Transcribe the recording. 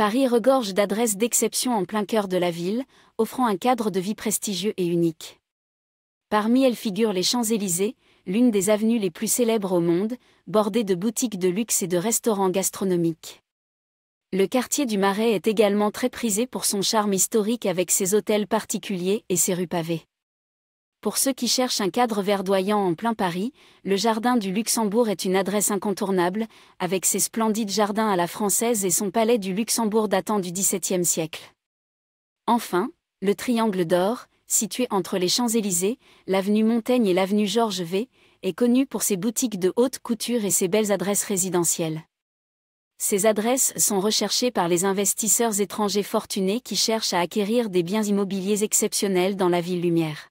Paris regorge d'adresses d'exception en plein cœur de la ville, offrant un cadre de vie prestigieux et unique. Parmi elles figurent les Champs-Élysées, l'une des avenues les plus célèbres au monde, bordée de boutiques de luxe et de restaurants gastronomiques. Le quartier du Marais est également très prisé pour son charme historique avec ses hôtels particuliers et ses rues pavées. Pour ceux qui cherchent un cadre verdoyant en plein Paris, le Jardin du Luxembourg est une adresse incontournable, avec ses splendides jardins à la française et son palais du Luxembourg datant du XVIIe siècle. Enfin, le Triangle d'Or, situé entre les Champs-Élysées, l'avenue Montaigne et l'avenue Georges V, est connu pour ses boutiques de haute couture et ses belles adresses résidentielles. Ces adresses sont recherchées par les investisseurs étrangers fortunés qui cherchent à acquérir des biens immobiliers exceptionnels dans la ville lumière.